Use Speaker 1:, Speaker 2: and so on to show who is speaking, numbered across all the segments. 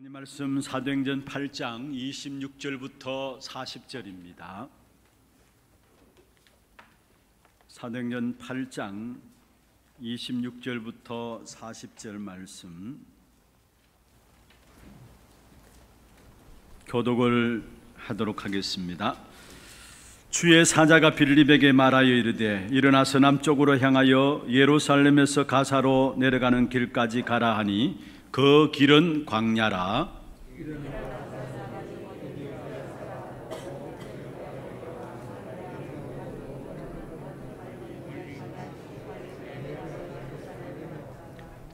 Speaker 1: 하나님 말씀 사도행전 8장 26절부터 40절입니다. 사도행전 8장 26절부터 40절 말씀 교독을 하도록 하겠습니다. 주의 사자가 빌립에게 말하여 이르되 일어나서 남쪽으로 향하여 예루살렘에서 가사로 내려가는 길까지 가라 하니 그 길은 광야라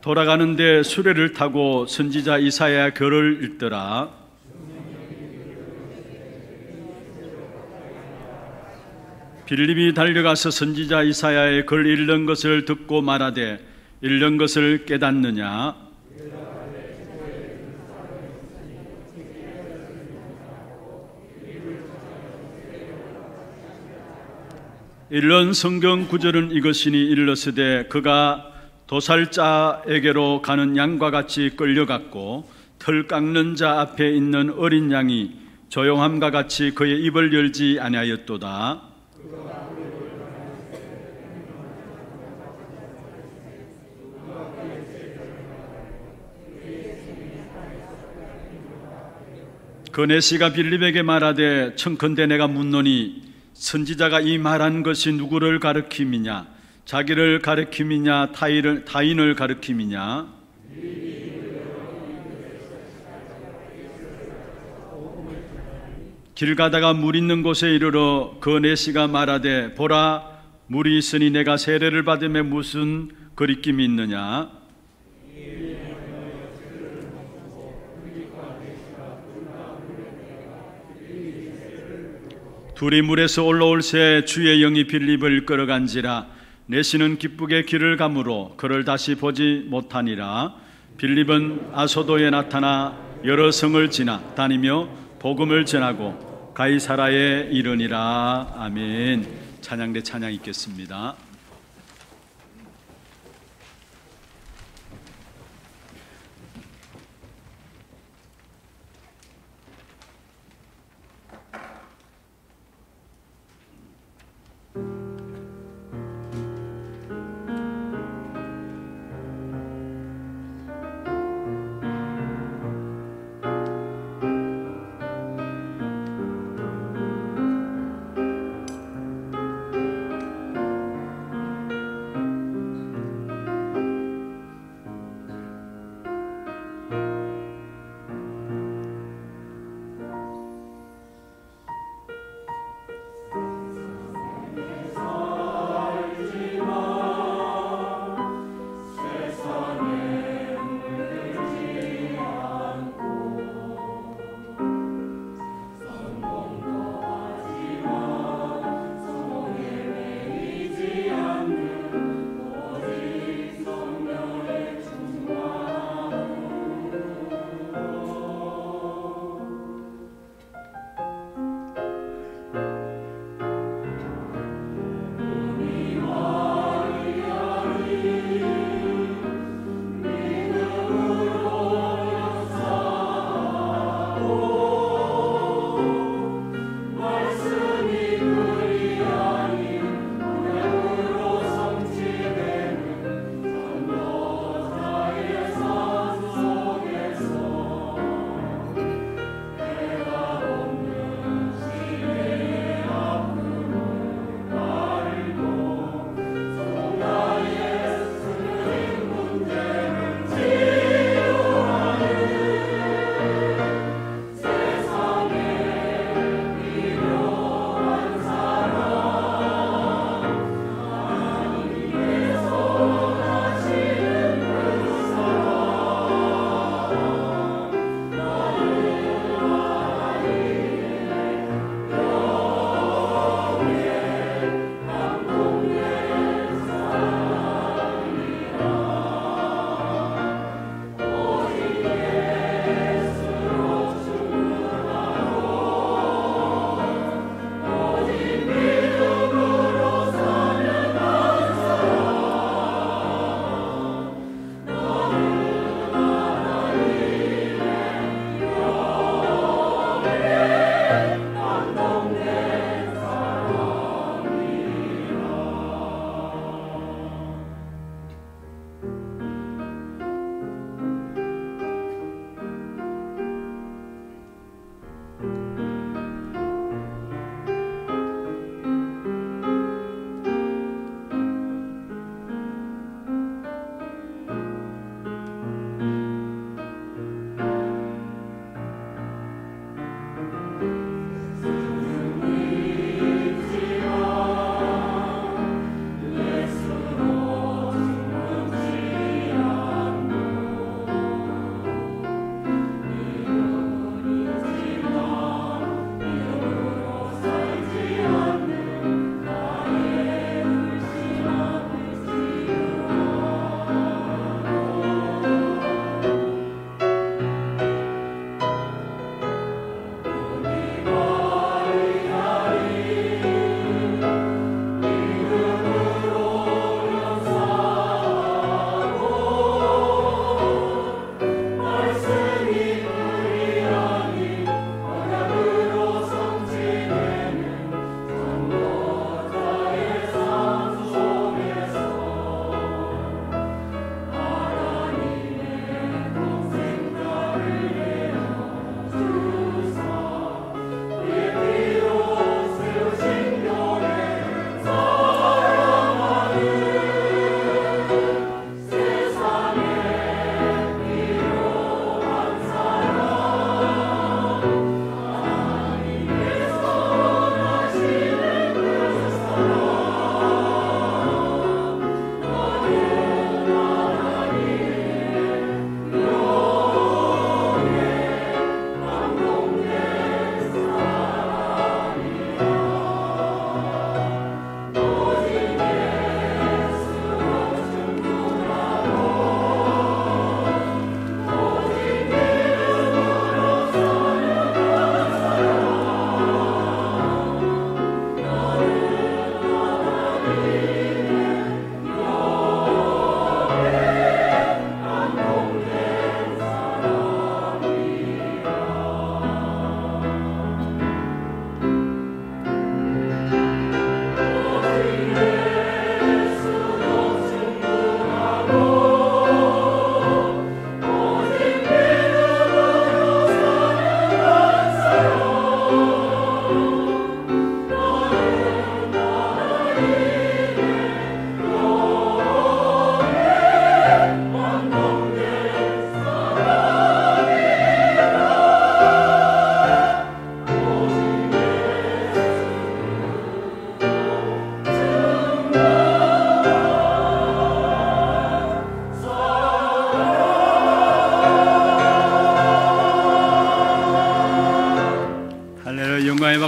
Speaker 1: 돌아가는데 수레를 타고 선지자 이사야 결을 읽더라 빌립이 달려가서 선지자 이사야의 글 읽는 것을 듣고 말하되 읽는 것을 깨닫느냐 이런 성경 구절은 이것이니 일렀으되 그가 도살자에게로 가는 양과 같이 끌려갔고 털 깎는 자 앞에 있는 어린 양이 조용함과 같이 그의 입을 열지 아니하였도다. 그네시가 빌립에게 말하되 청컨대 내가 묻노니 선지자가 이 말한 것이 누구를 가르킴이냐 자기를 가르킴이냐 타인을, 타인을 가르킴이냐 길 가다가 물 있는 곳에 이르러 그 내시가 말하되 보라 물이 있으니 내가 세례를 받음에 무슨 그리낌이 있느냐 둘이 물에서 올라올 새 주의 영이 빌립을 끌어간지라 내시는 기쁘게 길을 감으로 그를 다시 보지 못하니라 빌립은 아소도에 나타나 여러 성을 지나 다니며 복음을 전하고 가이사라에 이르니라 아멘 찬양대 찬양 있겠습니다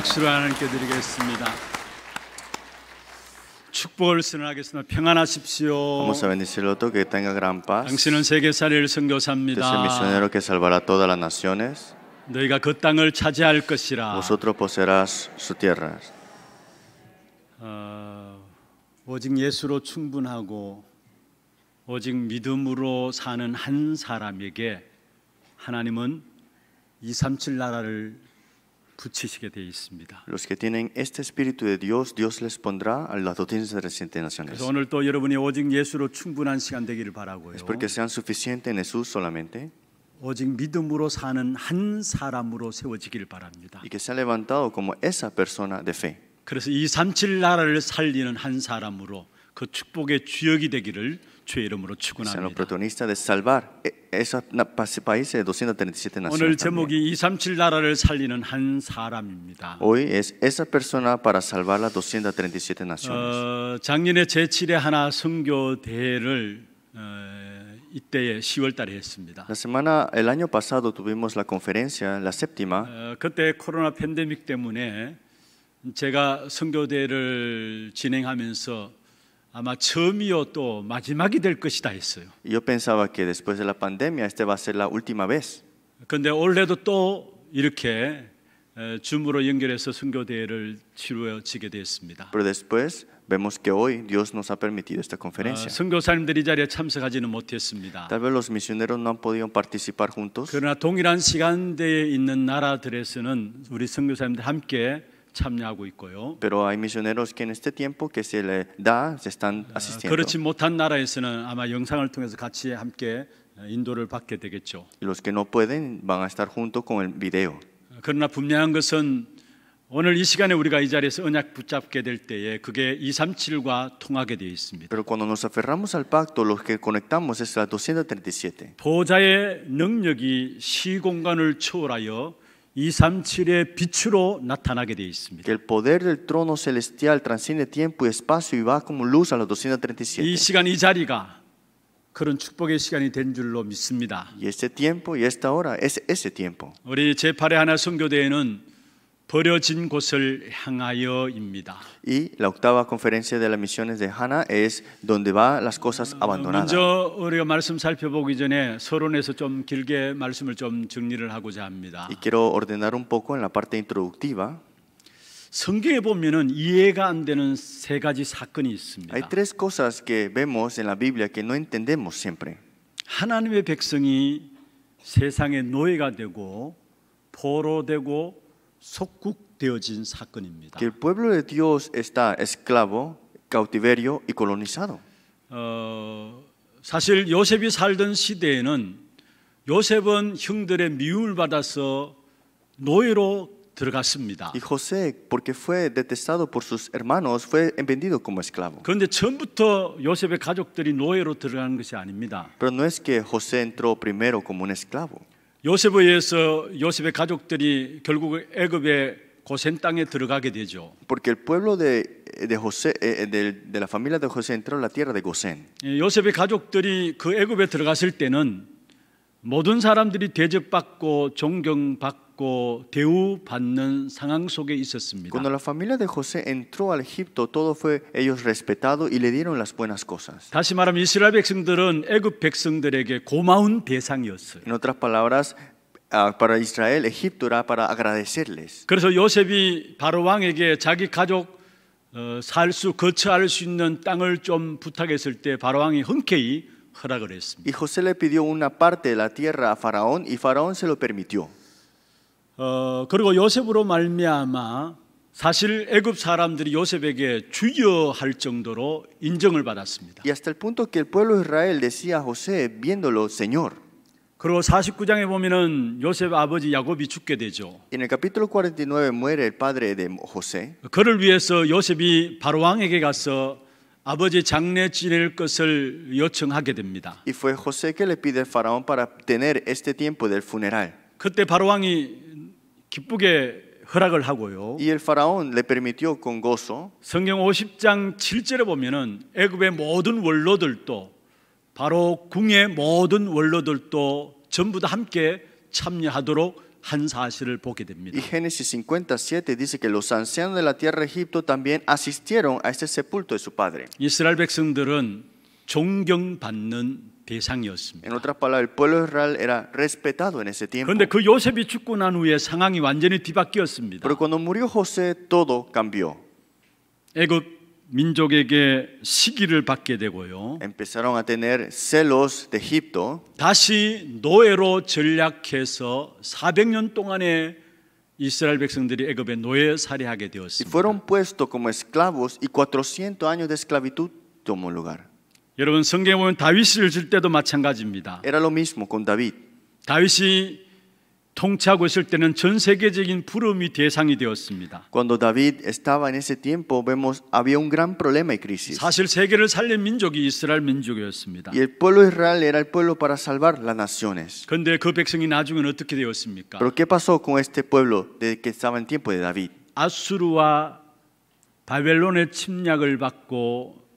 Speaker 1: 박수로 하나님께 드리겠습니다. 축복을 선언하겠습니다. 평안하십시오. Vamos a bendecirlo todo que tenga gran paz. 당신은 세계 살릴 선교사입니다. Es el misionero que salvará todas las naciones. 너희가 그 땅을 차지할 것이라. Vosotros poseerás su tierra. 어, 오직 예수로 충분하고 오직 믿음으로 사는 한 사람에게 하나님은 237 나라를 Los que tienen este espíritu de Dios, Dios les pondrá a las doctrinas internacionales. Es porque sean suficientes en Jesús solamente. 오직 믿음으로 사는 한 사람으로 세워지길 바랍니다. Y que sea levantado como esa persona de fe. 그래서 이37 나라를 살리는 한 사람으로 그 축복의 주역이 되기를 주의 이름으로 축원합니다. protagonista de salvar esa país de 237 naciones. 오늘 제목이 237 나라를 살리는 한 사람입니다. Hoy es esa persona para salvar las 237 naciones. 어, 작년에 제7회 하나 선교 대회를 어, 이때에 10월 달에 했습니다. La semana el año pasado tuvimos la conferencia la séptima. 어, 그때 코로나 팬데믹 때문에 제가 선교 대회를 진행하면서 아마 처음이요 또 마지막이 될 것이다 했어요. Yo pensaba que después de la pandemia este va a ser la última vez. 근데 올해도 또 이렇게 줌으로 연결해서 선교 대회를 치루어지게 되었습니다. Pero después vemos que hoy Dios nos ha permitido esta conferencia. 선교사님들이 자리에 참석하지는 못했습니다. Tal vez los misioneros no han podido participar juntos. 그러나 동일한 시간대에 있는 나라들에서는 우리 선교사님들 함께 참여하고 있고요. Pero hay misioneros que en este tiempo que se le da se están asistiendo. 그렇지 못한 나라에서는 아마 영상을 통해서 같이 함께 인도를 받게 되겠죠. Los que no pueden van a estar junto con el video. 그러나 분명한 것은 오늘 이 시간에 우리가 이 자리에서 언약 붙잡게 될 때에 그게 237과 통하게 되어 있습니다. Pero cuando nos aferramos al pacto, los que conectamos es la 237. 보좌의 능력이 시공간을 초월하여 237의 빛으로 나타나게 되어 있습니다. El poder del trono celestial transciende tiempo y espacio y va como luz a los 237. 이 시간 이 자리가 그런 축복의 시간이 된 줄로 믿습니다. Y este tiempo y esta hora es ese tiempo. 우리 제8회 하나 선교대회는 버려진 곳을 향하여입니다. Y la octava conferencia de las misiones de Hannah es donde va las cosas abandonadas. 먼저 우리가 말씀 살펴보기 전에 서론에서 좀 길게 말씀을 좀 정리를 하고자 합니다. Y quiero ordenar un poco en la parte introductiva. 성경에 보면은 이해가 안 되는 세 가지 사건이 있습니다. Hay tres cosas que vemos en la Biblia que no entendemos siempre. 하나님의 백성이 세상의 노예가 되고 포로되고 속국되어진 사건입니다. Que el pueblo de Dios está esclavo, cautiverio y colonizado. 어, 사실 요셉이 살던 시대에는 요셉은 형들의 미움을 받아서 노예로 들어갔습니다. Y José, porque fue detestado por sus hermanos, fue vendido como esclavo. 그런데 처음부터 요셉의 가족들이 노예로 들어가는 것이 아닙니다. Pero no es que José entró primero como un esclavo. 요셉에 의해서 요셉의 가족들이 결국 애굽의 고센 땅에 들어가게 되죠. Porque el pueblo de de José de, de la familia de José entró a la tierra de Gosén. 요셉의 가족들이 그 애굽에 들어갔을 때는 모든 사람들이 대접받고 존경받고 받고 대우받는 상황 속에 있었습니다. Cuando la familia de José entró al Egipto, todo fue ellos respetado y le dieron las buenas cosas. 다시 말하면 이스라엘 백성들은 애굽 백성들에게 고마운 대상이었어요. En otras palabras, para Israel, Egipto era para agradecerles. 그래서 요셉이 바로 왕에게 자기 가족 어, 살수 거처할 수 있는 땅을 좀 부탁했을 때 바로 왕이 흔쾌히 허락을 했습니다. Y José le pidió una parte de la tierra a Faraón y Faraón se lo permitió. 어, 그리고 요셉으로 말미암아 사실 애굽 사람들이 요셉에게 주여할 정도로 인정을 받았습니다. Y hasta el punto que el pueblo de Israel decía a José viéndolo Señor. 그리고 49장에 보면은 요셉 아버지 야곱이 죽게 되죠. En el capítulo 49 muere el padre de José. 그를 위해서 요셉이 바로 왕에게 가서 아버지 장례 지낼 것을 요청하게 됩니다. Y fue José que le pide al faraón para tener este tiempo del funeral. 그때 바로 왕이 기쁘게 허락을 하고요. Y el faraón le permitió con gozo. 성경 50장 7절에 보면은 애굽의 모든 원로들도 바로 궁의 모든 원로들도 전부 다 함께 참여하도록 한 사실을 보게 됩니다. Y Génesis 57 dice que los ancianos de la tierra de Egipto también asistieron a este sepulcro de su padre. 이스라엘 백성들은 존경받는 En otras palabras, el pueblo de Israel era respetado en ese tiempo. Pero cuando murió José, todo cambió. Empezaron a tener celos de Egipto. Y fueron puestos como esclavos y 400 años de esclavitud tomó lugar. 여러분 성경에 보면 다윗을 질 때도 마찬가지입니다. Era lo mismo con David. 다윗이 통치하고 있을 때는 전 세계적인 부름이 대상이 되었습니다. Cuando David estaba en ese tiempo vemos había un gran problema y crisis. 사실 세계를 살린 민족이 이스라엘 민족이었습니다. Y el pueblo de Israel era el pueblo para salvar las naciones. 근데 그 백성이 나중에는 어떻게 되었습니까? Pero qué pasó con este pueblo de que estaba en tiempo de David? 아수르와 바벨론의 침략을 받고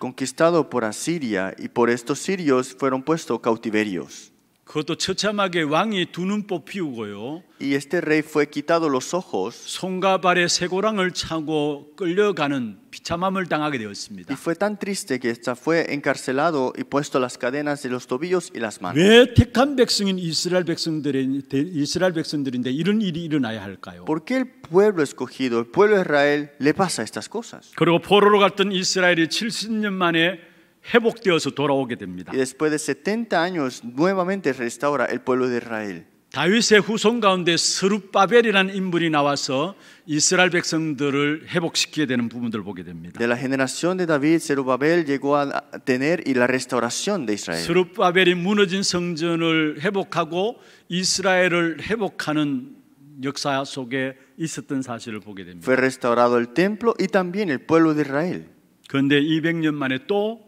Speaker 1: Conquistado por Asiria y por estos sirios fueron puestos cautiverios. 그것도 처참하게 왕이 두눈 뽑히고요. Y este rey fue quitado los ojos. 손과 발에 쇠고랑을 차고 끌려가는 비참함을 당하게 되었습니다. Y fue tan triste que esta fue encarcelado y puesto las cadenas de los tobillos y las manos. 왜 택한 백성인 이스라엘 백성들이 이스라엘 백성들인데 이런 일이 일어나야 할까요? Porque el pueblo escogido, el pueblo de Israel le pasa estas cosas. 그리고 포로로 갔던 이스라엘이 70년 만에 회복되어서 돌아오게 됩니다. Y después de 70 años nuevamente restaura el pueblo de Israel. 다윗의 후손 가운데 스룹바벨이라는 인물이 나와서 이스라엘 백성들을 회복시키게 되는 부분들을 보게 됩니다. De la generación de David, Zerubabel llegó a tener y la restauración de Israel. 스룹바벨이 무너진 성전을 회복하고 이스라엘을 회복하는 역사 속에 있었던 사실을 보게 됩니다. Fue restaurado el templo y también el pueblo de Israel. 그런데 200년 만에 또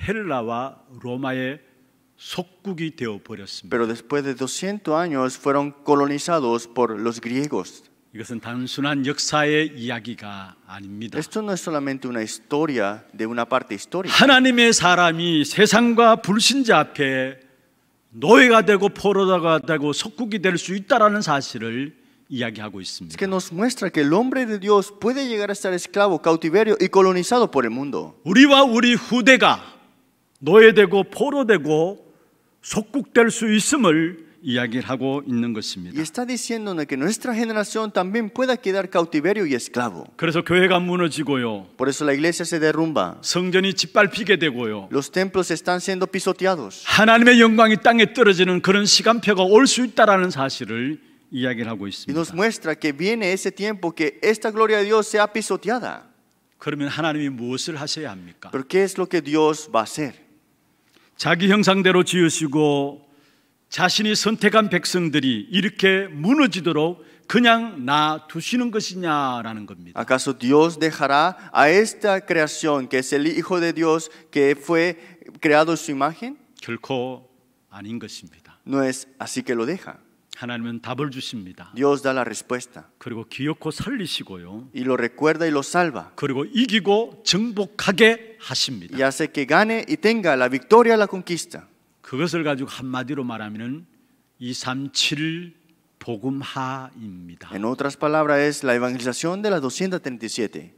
Speaker 1: 헬라와 로마의 속국이 되어 버렸습니다. Pero después de 200 años fueron colonizados por los griegos. 이것은 단순한 역사의 이야기가 아닙니다. Esto no es solamente una historia de una parte histórica. 하나님의 사람이 세상과 불신자 앞에 노예가 되고 포로가 되고 속국이 될 수 있다라는 사실을 이야기하고 있습니다. Que nos muestra que el hombre de Dios puede llegar a ser esclavo, cautiverio y colonizado por el mundo. 우리와 우리 후대가 노예되고 포로되고 속국될 수 있음을 이야기를 하고 있는 것입니다. Y está diciéndonos que nuestra generación también pueda quedar cautiverio y esclavo. 그래서 교회가 무너지고요. Por eso la iglesia se derrumba. 성전이 짓밟히게 되고요. Los templos están siendo pisoteados. 하나님의 영광이 땅에 떨어지는 그런 시간표가 올 수 있다라는 사실을 이야기를 하고 있습니다. Y nos muestra que viene ese tiempo que esta gloria de Dios sea pisoteada. 그러면 하나님이 무엇을 하셔야 합니까? Pero qué es lo que Dios va a hacer? 자기 형상대로 지으시고 자신이 선택한 백성들이 이렇게 무너지도록 그냥 놔두시는 것이냐라는 겁니다. ¿Acaso Dios dejará a esta creación que es el hijo de Dios que fue creado su imagen? 결코 아닌 것입니다. No es así que lo deja. 하나님은 답을 주십니다. Dios da la respuesta. 그리고 기억코 살리시고요. Y lo recuerda y lo salva. 그리고 이기고 정복하게 하십니다. Y hace que gane y tenga la victoria la conquista. 그것을 가지고 한마디로 말하면은 237 복음화입니다. En otras palabras es la evangelización de las 237.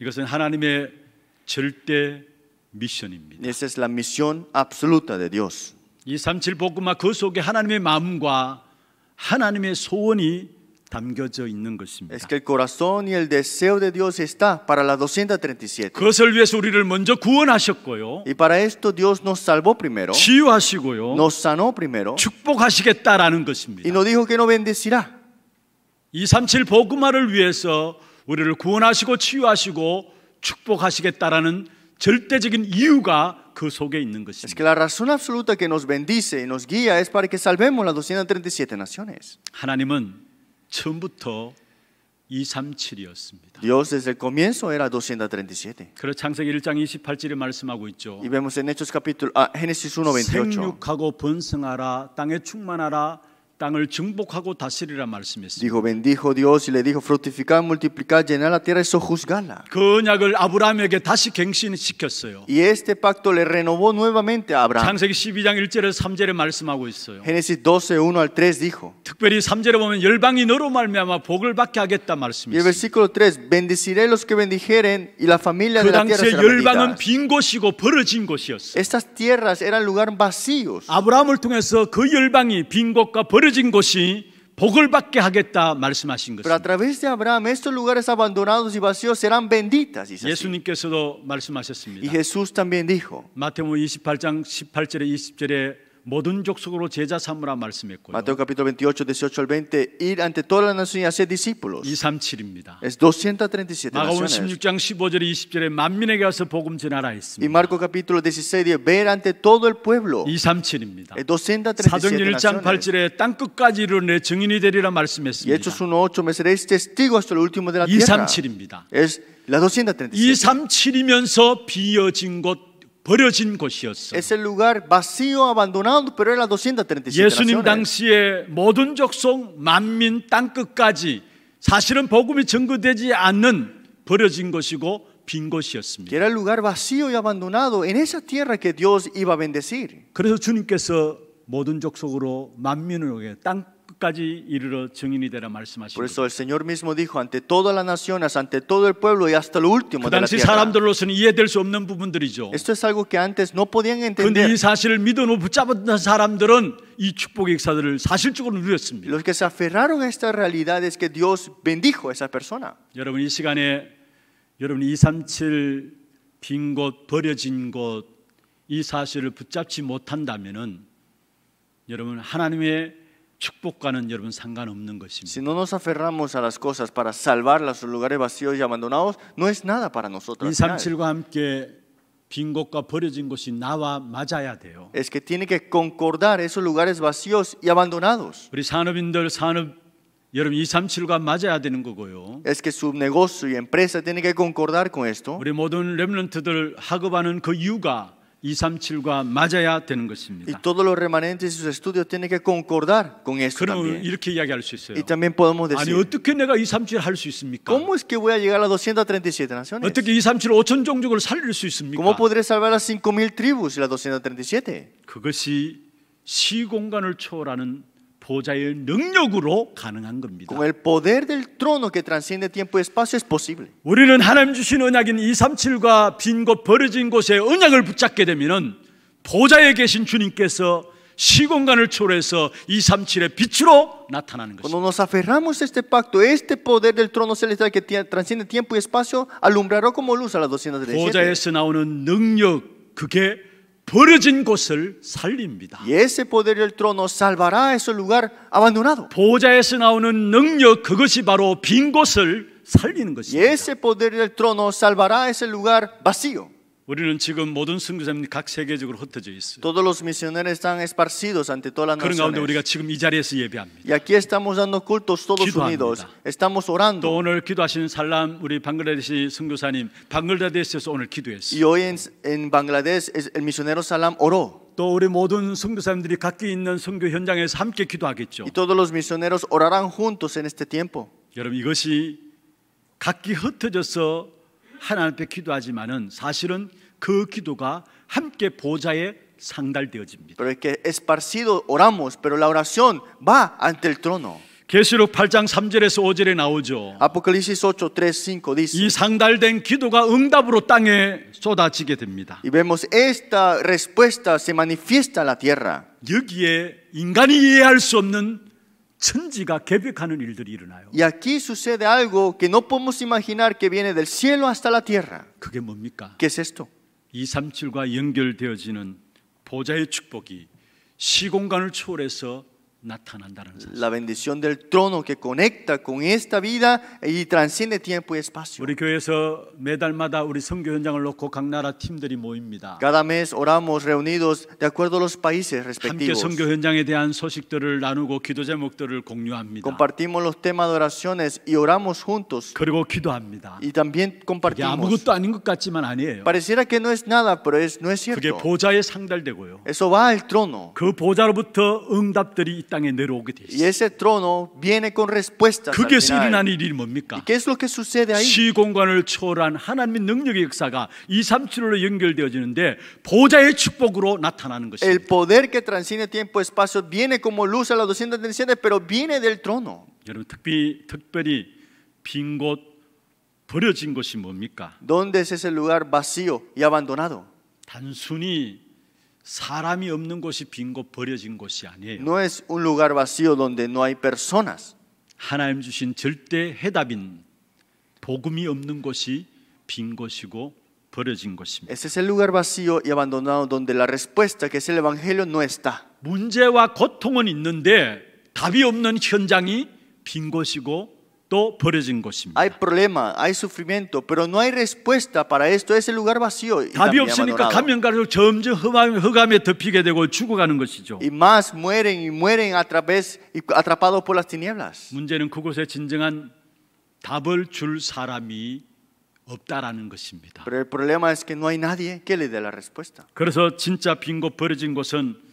Speaker 1: 이것은 하나님의 절대 미션입니다. Esa es la misión absoluta de Dios. 237 복음화 그 속에 하나님의 마음과 하나님의 소원이 담겨져 있는 것입니다. Es que el corazón y el deseo de Dios está para la 237. 그것을 위해서 우리를 먼저 구원하셨고요. Y para esto Dios nos salvó primero. 치유하시고요. Nos sanó primero. 축복하시겠다라는 것입니다. Y nos dijo que nos bendecirá. 237 복음화를 위해서 우리를 구원하시고 치유하시고 축복하시겠다라는 절대적인 이유가 그 속에 있는 것입니다. Es que la razón absoluta que nos bendice y nos guía es para que salvemos las 237 naciones. 하나님은 처음부터 237이었습니다. Dios desde el comienzo era 237. 그래서 창세기 1장 28절에 말씀하고 있죠. Y vemos en Hechos capítulo ah, Génesis 1:28. 생육하고 번성하라 땅에 충만하라 땅을 정복하고 다스리라 말씀했습니다. Dijo bendijo Dios y le dijo fructificad, multiplicad, llenad la tierra y sojuzgadla. 그 언약을 아브라함에게 다시 갱신시켰어요. Y este pacto le renovó nuevamente a Abraham. 창세기 12장 1절에서 3절에 말씀하고 있어요. Génesis 12:1 al 3 dijo. 특별히 3절에 보면 열방이 너로 말미암아 복을 받게 하겠다 말씀이에요. Y el versículo 3 bendeciré los que bendijeren y la familia de la tierra será bendita. 그 당시에 열방은 빈 곳이고 벌어진 곳이었어요. Estas tierras eran lugar vacíos. 아브라함을 통해서 그 열방이 빈 곳과 벌어진 흩어진 곳이 복을 받게 하겠다 말씀하신 것입니다. Pero a través de Abraham estos lugares abandonados y vacíos serán benditas. 예수님께서도 말씀하셨습니다. Y Jesús también dijo. 마태복음 28장 18절에 20절에 모든 족속으로 제자 삼으라 말씀했고요. Mateo capítulo 28, 18 al 20, ir ante todas las naciones hacer discípulos. 237입니다. Es 237 마가복음 16장 15절에 20절에 만민에게 가서 복음 전하라 했습니다. Y Marco capítulo 16, ver ante todo el pueblo. 237입니다. Es 237 사도행전 1장 8절에 땅 끝까지 이르내 증인이 되리라 말씀했습니다. Y Hechos 1:8 me seréis testigos hasta lo último de la tierra. 237입니다. Es la 237. 237이면서 비어진 곳 버려진 곳이었어요. Es el lugar vacío, abandonado, pero eran 237 예수님 당시에 모든 족속, 만민, 땅 끝까지 사실은 복음이 전거되지 않는 버려진 곳이고 빈 곳이었습니다. Era el lugar vacío y abandonado en esa tierra que Dios iba a bendecir. 그래서 주님께서 모든 족속으로 만민을 땅 끝까지 이르러 증인이 되라 말씀하시고. Por eso el Señor mismo dijo ante todas las naciones, ante todo el pueblo y hasta lo último 그 de la tierra. 사람들로서는 이해될 수 없는 부분들이죠. Esto es algo que antes no podían entender. 근데 이 사실을 믿음으로 붙잡았던 사람들은 이 축복의 역사들을 사실적으로 누렸습니다. Los que se aferraron a esta realidad es que Dios bendijo a esa persona. 여러분 이 시간에 여러분 237 빈 곳, 버려진 곳 이 사실을 붙잡지 못한다면은 여러분 하나님의 축복과는 여러분 상관없는 것입니다. Si no nos aferramos a las cosas para salvar los lugares vacíos y abandonados, no es nada para nosotros. 237과 함께 빈 곳과 버려진 곳이 나와 맞아야 돼요. Es que tiene que concordar esos lugares vacíos y abandonados. 우리 산업인들 산업 여러분 237과 맞아야 되는 거고요. Es que su negocio y empresa tiene que concordar con esto. 우리 모든 렘넌트들 학업하는 그 이유가 237과 맞아야 되는 것입니다. Y todos los remanentes y sus estudios tienen que concordar con esto también. 이렇게 이야기할 수 있어요. Y también podemos decir, 아니 어떻게 내가 237할수 있습니까? ¿Cómo es que voy a llegar a 237 naciones? 어떻게 237 5천 종족을 살릴 수 있습니까? ¿Cómo podré salvar las 5000 tribus y las 237? 그것이 시공간을 초월하는 보좌의 능력으로 가능한 겁니다. Con el poder del trono que trasciende tiempo y espacio es posible. 우리는 하나님 주신 언약인 237과 빈 곳 버려진 곳에 언약을 붙잡게 되면은 보좌에 계신 주님께서 시공간을 초월해서 237의 빛으로 나타나는 것입니다. Cuando nos aferramos a este pacto, este poder del trono celestial que trasciende tiempo y espacio alumbrará como luz a las 237. 보좌에서 나오는 능력 그게 버려진 곳을 살립니다. Y ese poder del trono salvará ese lugar abandonado. 보좌에서 나오는 능력 그것이 바로 빈 곳을 살리는 것입니다. Y ese poder del trono salvará ese lugar vacío. 우리는 지금 모든 선교사님 각 세계적으로 흩어져 있어요. Todos los misioneros están esparcidos ante todas las naciones. 그런 가운데 우리가 지금 이 자리에서 예배합니다. Y aquí estamos dando cultos todos 기도합니다. unidos. Estamos orando. 또 오늘 기도하신 살람 우리 방글라데시 선교사님 방글라데시에서 오늘 기도했어요. Y hoy en, en Bangladesh el misionero Salam oró. 또 우리 모든 선교사님들이 각기 있는 선교 현장에서 함께 기도하겠죠. Y todos los misioneros orarán juntos en este tiempo. 여러분 이것이 각기 흩어져서 하나님께 기도하지만은 사실은 그 기도가 함께 보좌에 상달되어집니다. Pero que esparcido oramos, pero la oración va ante el trono. 계시록 8장 3절에서 5절에 나오죠. Apocalipsis 8:3-5 dice. 이 상달된 기도가 응답으로 땅에 쏟아지게 됩니다. Y vemos esta respuesta se manifiesta en la tierra. 여기에 인간이 이해할 수 없는 천지가 개벽하는 일들이 일어나요. Y aquí sucede algo que no podemos imaginar que viene del cielo hasta la tierra. 그게 뭡니까? ¿Qué es esto? 237과 연결되어지는 보좌의 축복이 시공간을 초월해서 La bendición del trono que conecta con esta vida y trasciende tiempo y espacio. Cada mes oramos reunidos de acuerdo a los países respectivos. Compartimos los temas de oraciones y oramos juntos. Y también compartimos. Pareciera que no es nada, pero es, no es cierto. eso va al trono. 땅에 내려오게 돼 있어요. ese trono viene con respuestas. 그게서 일어난 일이 뭡니까? ¿Qué es lo que sucede ahí? 시공간을 초월한 하나님의 능력의 역사가 2, 3, 7로 연결되어지는데 보좌의 축복으로 나타나는 것입니다. El poder que transciende tiempo, espacio viene como luz a las 237, pero viene del trono. 여러분 특히 특별히 빈곳 버려진 곳이 뭡니까? ¿Dónde es ese lugar vacío y abandonado? 단순히 사람이 없는 곳이 빈곳 버려진 곳이 아니에요. No es un lugar vacío donde no hay personas. 하나님 주신 절대 해답인 복음이 없는 곳이 빈 곳이고 버려진 곳입니다. Ese es el lugar vacío y abandonado donde la respuesta que es el evangelio no está. 문제와 고통은 있는데 답이 없는 현장이 빈 곳이고 또 버려진 곳입니다. Hay problema, hay sufrimiento, pero no hay respuesta para esto. Es el lugar vacío. 답이 없으니까 가면 갈수록 점점 흑암, 흑암에 덮이게 되고 죽어가는 것이죠. Y más mueren y mueren a través atrapados por las tinieblas. 문제는 그곳에 진정한 답을 줄 사람이 없다라는 것입니다. Pero el problema es que no hay nadie que le dé la respuesta. 그래서 진짜 빈 곳 버려진 곳은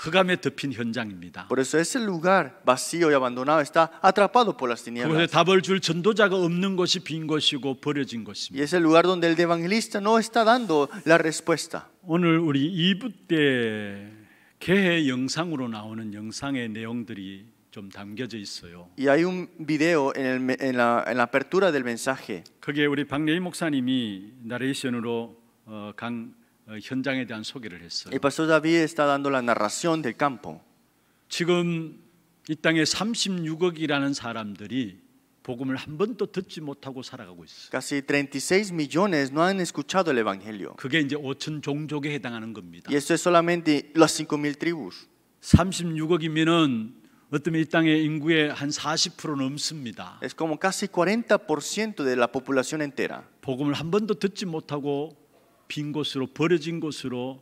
Speaker 1: 흑암에 덮인 현장입니다. Por eso ese lugar vacío y abandonado está atrapado por las tinieblas. 그곳에 답을 줄 전도자가 없는 곳이 빈 곳이고 버려진 곳입니다. Y es el lugar donde el evangelista no está dando la respuesta. 오늘 우리 2부 때 개회 영상으로 나오는 영상의 내용들이 좀 담겨져 있어요. Y hay un video en, el, en, la, en la apertura del mensaje. 그게 우리 박래희 목사님이 나레이션으로 어, 강 현장에 대한 소개를 했어요. El pastor David está dando la narración del campo. 지금 이 땅에 36억이라는 사람들이 복음을 한 번도 듣지 못하고 살아가고 있어요. Casi 36 millones no han escuchado el evangelio. 그게 이제 5천 종족에 해당하는 겁니다. Y eso es solamente las 5000 tribus. 36억이면은 어쩌면 이 땅의 인구의 한 40% 넘습니다. Es como casi 40% de la población entera. 복음을 한 번도 듣지 못하고 빈 곳으로 버려진 곳으로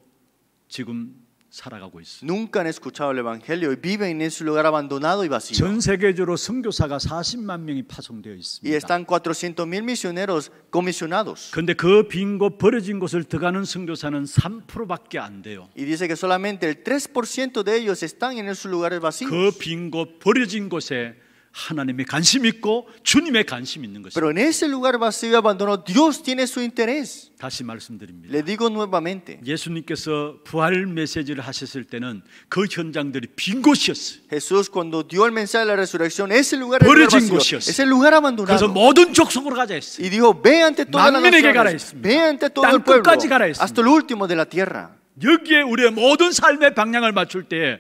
Speaker 1: 지금 살아가고 있어요. Nunca han escuchado el evangelio y viven en ese lugar abandonado y vacío. 전 세계적으로 선교사가 40만 명이 파송되어 있습니다. Y están 400,000 misioneros comisionados. 근데 그 빈 곳 버려진 곳을 들어가는 선교사는 3%밖에 안 돼요. Y dice que solamente el 3% de ellos están en esos lugares vacíos. 그빈 곳 버려진 곳에 하나님의 관심 있고 주님의 관심 있는 것입니다. Pero en ese lugar vacío y abandonado Dios tiene su interés. 다시 말씀드립니다. Le digo nuevamente. 예수님께서 부활 메시지를 하셨을 때는 그 현장들이 빈 곳이었어요. Jesús cuando dio el mensaje de la resurrección ese lugar era vacío. Ese lugar abandonado. 그래서 모든 족속으로 가자 했어요. Y dijo ve ante todas las naciones. Ve ante todo el pueblo. Hasta el último de la tierra. 여기에 우리의 모든 삶의 방향을 맞출 때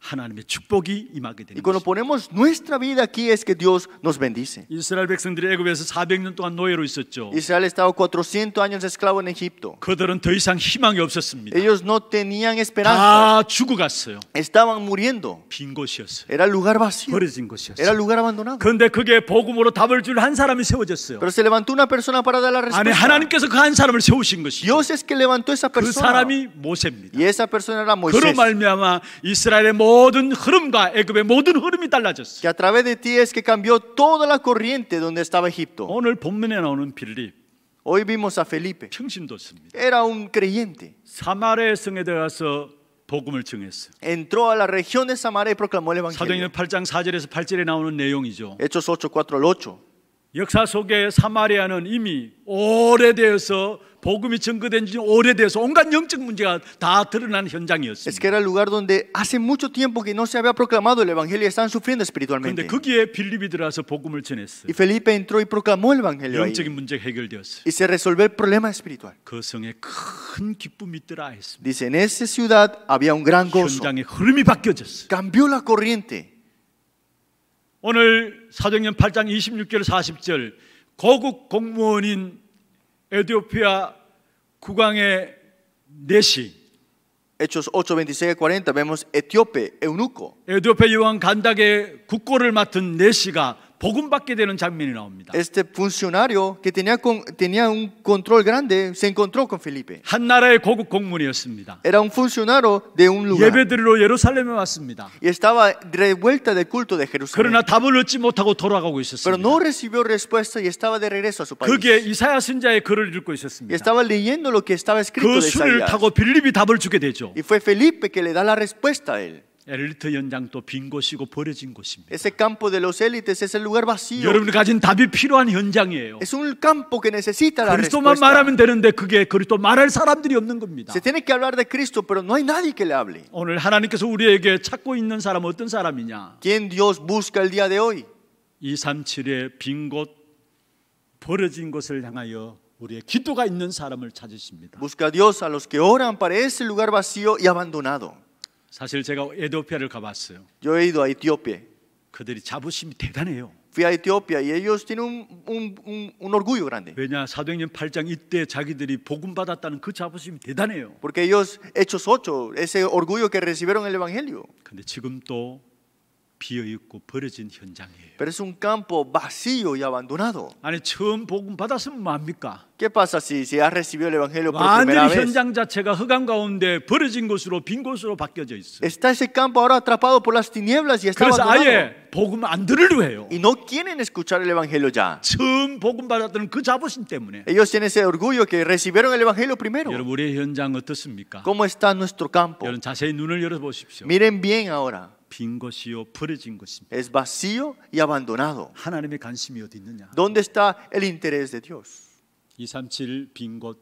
Speaker 1: 하나님의 축복이 임하게 되는 것입니다. ponemos nuestra vida aquí es que Dios nos bendice. 이스라엘 백성들이 애굽에서 400년 동안 노예로 있었죠. Israel estaba 400 años esclavo en Egipto. 그들은 더 이상 희망이 없었습니다. Ellos no tenían esperanza. 다 죽어갔어요. Estaban muriendo. 빈 곳이었어요. Era lugar vacío. 버려진 곳이었어요. Era lugar abandonado. 그런데 그게 복음으로 답을 줄 한 사람이 세워졌어요. Pero se levantó una persona para dar la respuesta. 아니 하나님께서 그 한 사람을 세우신 것이죠. Dios es que levantó esa persona. 그 사람이 모세입니다. Y esa persona era Moisés. 그로 말미암아 이스라엘의 모 모든 흐름과 애굽의 모든 흐름이 달라졌어. Que a través de ti es que cambió toda la corriente donde estaba Egipto. 오늘 본문에 나오는 빌립. Hoy vimos a Felipe. 평신도였습니다. Era un creyente. 사마리아 성에 들어가서 복음을 증했어요. Entró a la región de Samaria y proclamó el evangelio. 사도행전 8장 4절에서 8절에 나오는 내용이죠. Hechos 8:4 al 8. 역사 속에 사마리아는 이미 오래되어서 복음이 증거된 지 오래돼서 온갖 영적 문제가 다 드러난 현장이었습니다. Es que era el lugar donde hace mucho tiempo que no se había proclamado el evangelio y están sufriendo espiritualmente. 근데 거기에 빌립이 들어와서 복음을 전했어요. Y Felipe entró y proclamó el evangelio. 영적인 문제 해결되었어요. Y se resolvió el problema espiritual. 그 성에 큰 기쁨이 있더라 했습니다. Dice en esa ciudad había un gran gozo. 현장의 흐름이 바뀌어졌어요. Cambió la corriente. 오늘 사도행전 8장 26절 40절 고국 공무원인 에디오피아 국왕의 내시 Hechos 8, 26 40 vemos etíope, eunuco. 에디오피아 여왕 간닥의 국고를 맡은 내시가 Este funcionario que tenía, tenía un control grande se encontró con Felipe. Era un funcionario de un lugar. Y estaba de vuelta del culto de Jerusalén. Pero no recibió respuesta y estaba de regreso a su país. estaba leyendo lo que estaba escrito de Isaías. Y fue Felipe que le da la respuesta a él. 엘리트 연장도 빈 곳이고 버려진 곳입니다. Ese campo de los élites es el lugar vacío. 여러분이 가진 답이 필요한 현장이에요. Es un campo que necesita la respuesta. 그리스도만 말하면 되는데 그게 그리스도 말할 사람들이 없는 겁니다. Se tiene que hablar de Cristo, pero no hay nadie que le hable. 오늘 하나님께서 우리에게 찾고 있는 사람 어떤 사람이냐? ¿Quién Dios busca el día de hoy? 237의 빈 곳, 버려진 곳을 향하여 우리의 기도가 있는 사람을 찾으십니다. Busca Dios a los que oran para ese lugar vacío y abandonado. 사실 제가 에티오피아를 가봤어요. Yo he ido a Etiopía. 그들이 자부심이 대단해요. Fui a Etiopía y ellos tienen un, un, un, un orgullo grande. 왜냐 사도행전 8장 이때 자기들이 복음 받았다는 그 자부심이 대단해요. Porque ellos Hechos 8 ese orgullo que recibieron el evangelio. 근데 지금 또 비어 있고 버려진 현장이에요. Pero es un campo vacío y abandonado. 아니 처음 복음 받았으면 뭡니까? ¿Qué pasa si se ha recibido el evangelio por primera vez? 현장 자체가 흑암 가운데 버려진 곳으로 빈 곳으로 바뀌어져 있어. Está ese campo ahora atrapado por las tinieblas y está 그래서 abandonado. 아예 복음 안 들으려 해요. Y no quieren escuchar el evangelio ya. 처음 복음 받았던 그 자부심 때문에. Ellos tienen ese orgullo que recibieron el evangelio primero. 여러분 우리 현장 어떻습니까? ¿Cómo está nuestro campo? 여러분 자세히 눈을 열어 보십시오. Miren bien ahora. 빈 것이요 버려진 것입니다. Es vacío y abandonado. 하나님의 관심이 어디 있느냐? ¿Dónde está el interés de Dios? 237 빈곳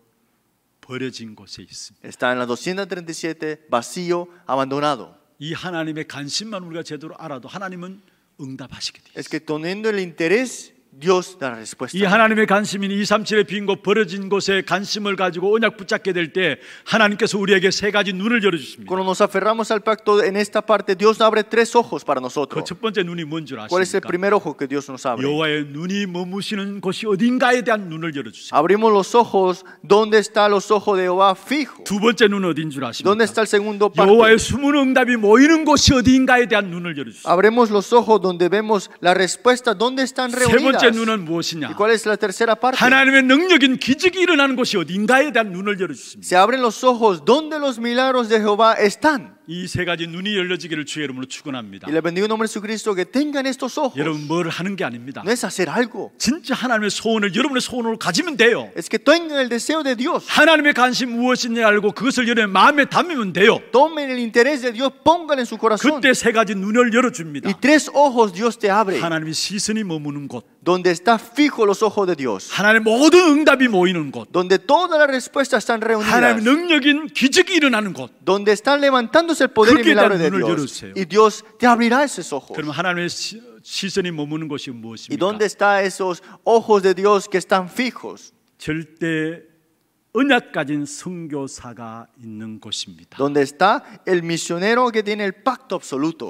Speaker 1: 버려진 곳에 있습니다. Está en la 237 vacío, abandonado. 이 하나님의 관심만 우리가 제대로 알아도 하나님은 응답하시게 돼. Es que teniendo el interés Dios da la respuesta. 의 곳에 관심을 가지고 언약 붙잡게 하나님께서 우리에게 세 가지 눈을 열어 주십니다. Cuando nos aferramos al pacto en esta parte Dios abre tres ojos para nosotros. 번째 눈이 아십니까? ¿Cuál es el primer ojo que Dios nos abre? 눈이 머무시는 곳이 어딘가에 대한 눈을 열어 주십니다. Abrimos los ojos donde está los ojos de Jehová fijo. 두 번째 어딘 줄 아십니까? ¿Dónde está el segundo pacto? 여호와의 숨은 모이는 곳이 어딘가에 대한 눈을 열어 주십니다. los ojos donde vemos la respuesta, dónde están reunidas. 번째 눈은 무엇이냐? 하나님의 능력인 기적이 일어나는 곳이 어딘가에 대한 눈을 열어 주십니다. 이세 가지 눈이 열려지기를 주의 이름으로 축원합니다. 여러분 뭘 하는 게 아닙니다. 진짜 하나님의 소원을 여러분의 소원으로 가지면 돼요. 하나님의 관심 무엇인지 알고 그것을 여러분의 마음에 담으면 돼요. 그때 세 가지 눈을 열어 줍니다. 하나님이 시선이 머무는 곳. donde está fijo los ojos de Dios, donde todas las respuestas están reunidas, donde están levantándose el poder y el de Dios. Y Dios te abrirá esos ojos. ¿Y dónde están esos ojos de Dios que están fijos? Donde está el misionero que tiene el pacto absoluto.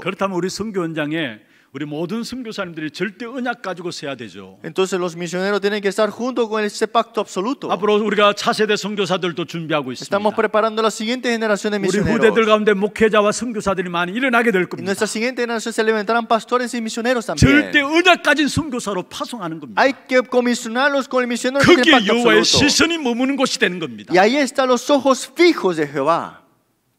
Speaker 1: 우리 모든 선교사님들이 절대 언약 가지고 세야 되죠. Entonces los misioneros tienen que estar junto con ese pacto absoluto. 앞으로 우리가 차세대 선교사들도 준비하고 있습니다. Estamos preparando la siguiente generación de misioneros. 우리 후대들 가운데 목회자와 선교사들이 많이 일어나게 될 겁니다. Nuestra siguiente generación se levantarán pastores y misioneros también. 절대 언약 가진 선교사로 파송하는 겁니다. Hay que comisionarlos con el misionero que tiene pacto absoluto. 그게 여호와의 시선이 머무는 곳이 되는 겁니다. Y ahí están los ojos fijos de Jehová.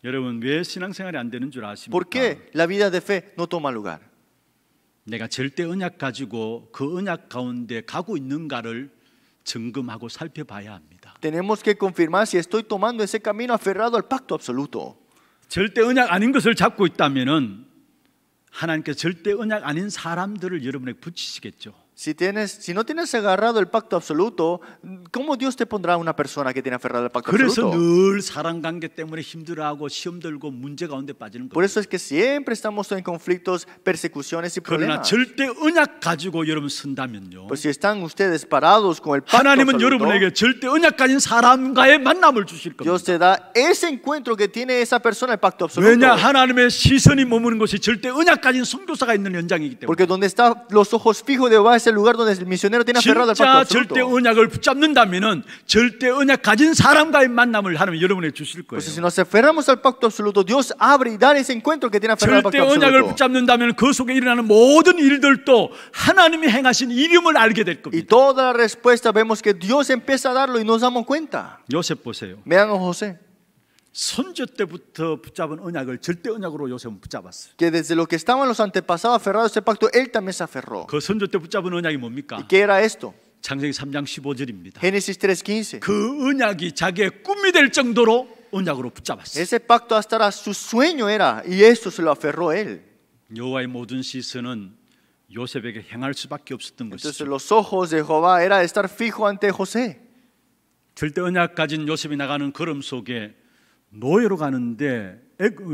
Speaker 1: 여러분 왜 신앙생활이 안 되는 줄 아십니까? ¿Por qué la vida de fe no toma lugar? 내가 절대 언약 가지고 그 언약 가운데 가고 있는가를 점검하고 살펴봐야 합니다. Tenemos que confirmar si estoy tomando ese camino aferrado al pacto absoluto. 절대 언약 아닌 것을 잡고 있다면은 하나님께 절대 언약 아닌 사람들을 여러분에게 붙이시겠죠. Si, tienes, si no tienes agarrado el pacto absoluto, ¿cómo Dios te pondrá una persona que tiene aferrado el pacto absoluto? Por eso es que siempre estamos en conflictos, persecuciones y problemas. Pues si están ustedes parados con el pacto absoluto, Dios te da ese encuentro que tiene esa persona, el pacto absoluto. Porque donde están los ojos fijos de Jehová es el lugar donde el misionero tiene aferrado al pacto 절대 absoluto. 언약을 붙잡는다면은 절대 언약 가진 사람과의 만남을 하나님 여러분에게 주실 거예요. si nos aferramos al pacto absoluto, Dios abre y da ese encuentro que tiene aferrado al pacto absoluto. 붙잡는다면 그 속에 일어나는 모든 일들도 하나님이 행하신 이름을 알게 될 Y toda la respuesta vemos que Dios empieza a darlo y nos damos cuenta. 요셉 보세요. Vean a José. 선조 때부터 붙잡은 언약을 절대 언약으로 요셉은 붙잡았어요. Que desde lo que estaban los antepasados aferrados a ese pacto, él también se aferró. 그 선조 때 붙잡은 언약이 뭡니까? ¿Y qué era esto? 창세기 3장 15절입니다. Génesis 3:15. 그 언약이 자기의 꿈이 될 정도로 언약으로 붙잡았어요. Ese pacto hasta era su sueño era y eso se lo aferró él. 여호와의 모든 시선은 요셉에게 행할 수밖에 없었던 것이죠. Entonces los ojos de Jehová era estar fijo ante José. 절대 언약 가진 요셉이 나가는 걸음 속에 노예로 가는데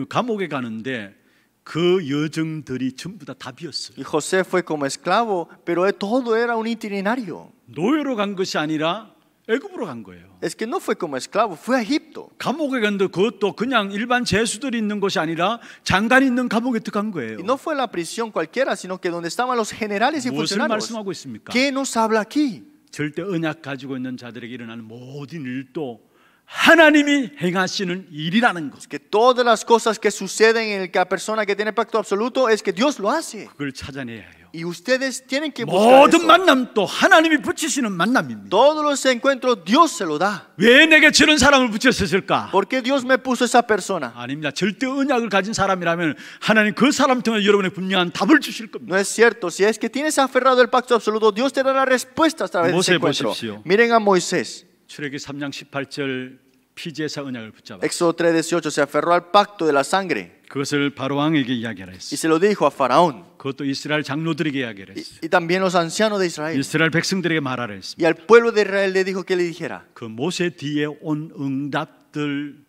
Speaker 1: 감옥에 가는데 그 여정들이 전부 다 답이었어요. Y José fue como esclavo, pero todo era un itinerario. 노예로 간 것이 아니라 애굽으로 간 거예요. Es que no fue como esclavo, fue a Egipto. 감옥에 간데 그것도 그냥 일반 죄수들이 있는 것이 아니라 장관 있는 감옥에 들어간 거예요. Y no fue la prisión cualquiera, sino que donde estaban los generales y funcionarios. 무슨 말씀하고 있습니까? ¿Qué nos habla aquí? 절대 언약 가지고 있는 자들에게 일어나는 모든 일도 하나님이 행하시는 일이라는 것. Que todas las cosas que suceden en la persona que tiene pacto absoluto es que Dios lo hace. 그걸 찾아내야 해요. Y ustedes tienen que buscar 모든 eso. 만남도 하나님이 붙이시는 만남입니다. Todos los encuentros Dios se lo da. 왜 내게 저런 사람을 붙였을까? ¿Por qué Dios me puso esa persona? 아닙니다. 절대 언약을 가진 사람이라면 하나님 그 사람 통해 여러분의 분명한 답을 주실 겁니다. No es cierto. Si es que tienes aferrado el pacto absoluto, Dios te dará respuestas a través de ese encuentro. 보십시오. Miren a Moisés. 출애기 3장 18절 피제사 언약을 붙잡아. Éxodo 3:18 se aferró al pacto de la sangre. 그것을 바로 왕에게 이야기하라 했어. Y se lo dijo a faraón. 그것도 이스라엘 장로들에게 이야기를 했어. Y, y también los ancianos de Israel. 이스라엘 백성들에게 말하라 했습니다. Y al pueblo de Israel le dijo que le dijera. 그 모세 뒤에 온 응답들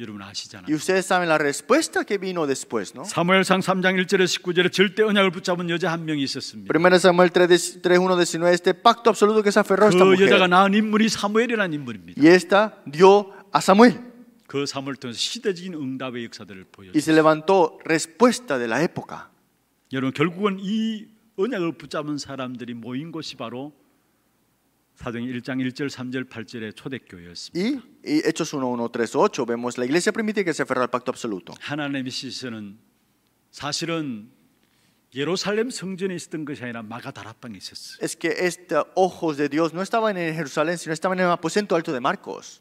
Speaker 1: 여러분 아시잖아요. Y ustedes saben la respuesta que vino después, ¿no? 사무엘상 3장 1절에서 19절에 절대 언약을 붙잡은 여자 한 명이 있었습니다. 1 Samuel 3:1-19 este pacto absoluto que se aferró esta mujer. 그 여자가 낳은 인물이 사무엘이라는 인물입니다. Y esta dio a Samuel. 그 삶을 통해서 시대적인 응답의 역사들을 보여요. Y se levantó respuesta de la época. 여러분 결국은 이 언약을 붙잡은 사람들이 모인 곳이 바로 사도행 1장 1절 3절 8절의 초대교회였습니다. Y, y Hechos 1:1:3:8 vemos la iglesia primitiva que se aferró al pacto absoluto. 하나님의 시선은 사실은 예루살렘 성전에 있었던 것이 아니라 마가다락방에 있었어요. Es que estos ojos de Dios no estaban en Jerusalén, sino estaban en el aposento alto de Marcos.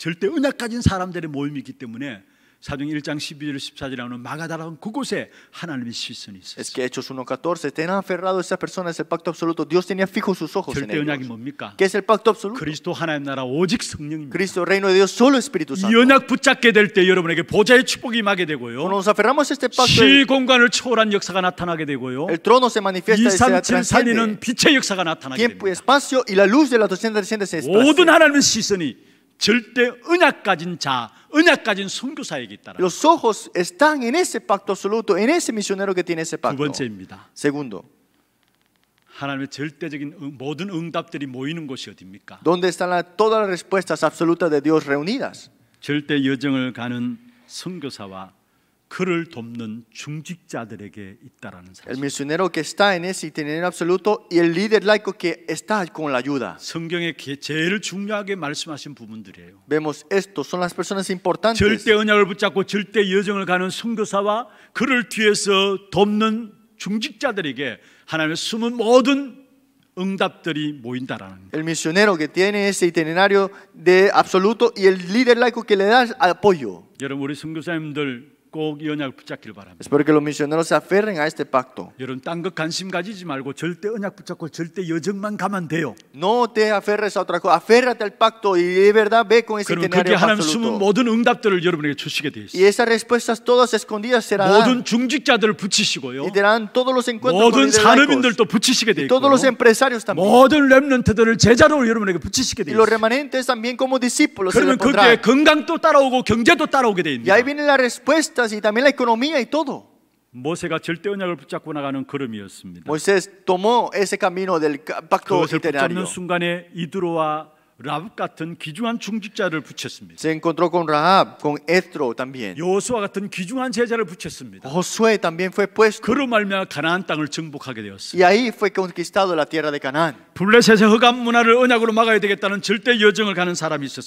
Speaker 1: 절대 언약 가진 사람들의 모임이기 때문에 사정 1장 12절 14절에 마가다라는 그곳에 하나님의 시선이 있어요. Es que Hechos 1:14 ten aferrado esas personas el pacto absoluto. Dios tenía fijos sus ojos en ellos. 절대 언약이 뭡니까? ¿Qué es el pacto absoluto? 그리스도 하나님 나라 오직 성령입니다. Cristo reino de Dios solo Espíritu Santo. 이 언약 붙잡게 될 때 여러분에게 보좌의 축복이 임하게 되고요. Nos aferramos este pacto. 시공간을 초월한 역사가 나타나게 되고요. El trono se manifiesta ese trascendente. 살리는 빛의 역사가 나타나게 됩니다. Tiempo y espacio y la luz de la trascendente se esparce. 모든 하나님의 시선이 절대 언약 가진 자, 언약 가진 선교사에게 있다. Los ojos están en ese pacto absoluto, en ese misionero que tiene ese pacto. 두 번째입니다. Segundo. 하나님의 절대적인 모든 응답들이 모이는 곳이 어디입니까? Donde están la, todas las respuestas absolutas de Dios reunidas. 절대 여정을 가는 선교사와 그를 돕는 중직자들에게 있다라는 사실. El misionero que está en ese itinerario absoluto y el líder laico que está con la ayuda. 성경에 제일 중요하게 말씀하신 부분들이에요. Vemos esto son las personas importantes. 절대 언약을 붙잡고 절대 여정을 가는 선교사와 그를 뒤에서 돕는 중직자들에게 하나님의 숨은 모든 응답들이 모인다라는. El misionero que tiene ese itinerario de absoluto y el líder laico que le da apoyo. 여러분 우리 선교사님들 꼭이 언약을 붙잡기를 바랍니다. Espero que los misioneros se aferren a este pacto. 여러분 딴것 관심 가지지 말고 절대 언약 붙잡고 절대 여정만 가면 돼요. No te aferres a otra cosa. Aférrate al pacto y de verdad ve con ese itinerario absoluto. 그게 하나님 숨은 모든 응답들을 여러분에게 주시게 돼 있어요. Y esas respuestas todas escondidas serán. 모든 중직자들을 붙이시고요. Y serán todos los encuentros 모든 산업인들도 붙이시게 돼 있고. Todos los empresarios también. 모든 렘넌트들을 제자로 여러분에게 붙이시게 돼 있어요. Y los remanentes también como discípulos. 그러면 그게 건강도 따라오고 경제도 따라오게 돼 있는. Y ahí viene la respuesta y también la economía y todo. Moisés tomó ese camino del pacto itinerario Se encontró con Rahab, con Etro también. Josué también fue puesto. Y ahí fue conquistado la tierra de Canaán.